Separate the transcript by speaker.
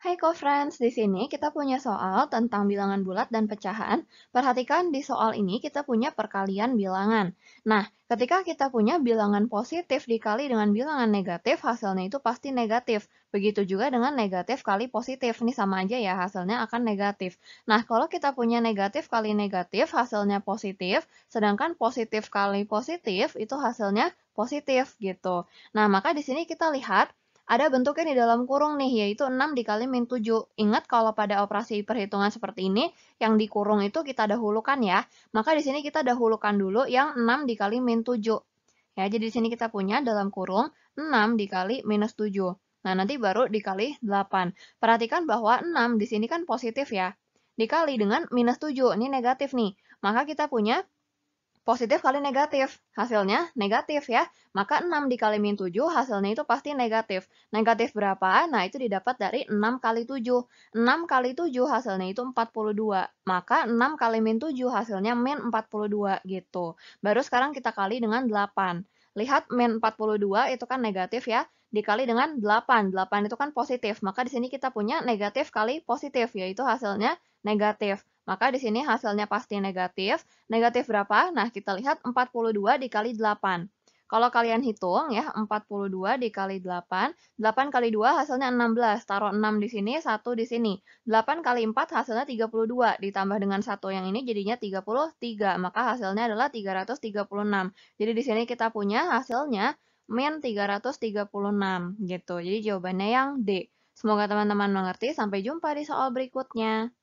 Speaker 1: Hai co-friends, di sini kita punya soal tentang bilangan bulat dan pecahan. Perhatikan di soal ini kita punya perkalian bilangan. Nah, ketika kita punya bilangan positif dikali dengan bilangan negatif, hasilnya itu pasti negatif. Begitu juga dengan negatif kali positif. Ini sama aja ya, hasilnya akan negatif. Nah, kalau kita punya negatif kali negatif, hasilnya positif. Sedangkan positif kali positif, itu hasilnya positif gitu. Nah, maka di sini kita lihat ada bentuknya di dalam kurung nih, yaitu 6 dikali min 7. Ingat kalau pada operasi perhitungan seperti ini, yang dikurung itu kita dahulukan ya. Maka di sini kita dahulukan dulu yang 6 dikali min 7. Ya, jadi di sini kita punya dalam kurung 6 dikali minus 7. Nah, nanti baru dikali 8. Perhatikan bahwa 6 di sini kan positif ya. Dikali dengan minus 7, ini negatif nih. Maka kita punya positif kali negatif. Hasilnya negatif ya. Maka 6 dikali min 7 hasilnya itu pasti negatif. Negatif berapa? Nah itu didapat dari 6 kali 7. 6 kali 7 hasilnya itu 42. Maka 6 kali min 7 hasilnya min 42 gitu. Baru sekarang kita kali dengan 8. Lihat min 42 itu kan negatif ya dikali dengan 8. 8 itu kan positif, maka di sini kita punya negatif kali positif, yaitu hasilnya negatif. Maka di sini hasilnya pasti negatif. Negatif berapa? Nah, kita lihat 42 dikali 8. Kalau kalian hitung ya, 42 dikali 8, 8 kali 2 hasilnya 16, taruh 6 di sini, 1 di sini. 8 kali 4 hasilnya 32, ditambah dengan 1 yang ini jadinya 33, maka hasilnya adalah 336. Jadi di sini kita punya hasilnya min 336 gitu. Jadi jawabannya yang D. Semoga teman-teman mengerti, sampai jumpa di soal berikutnya.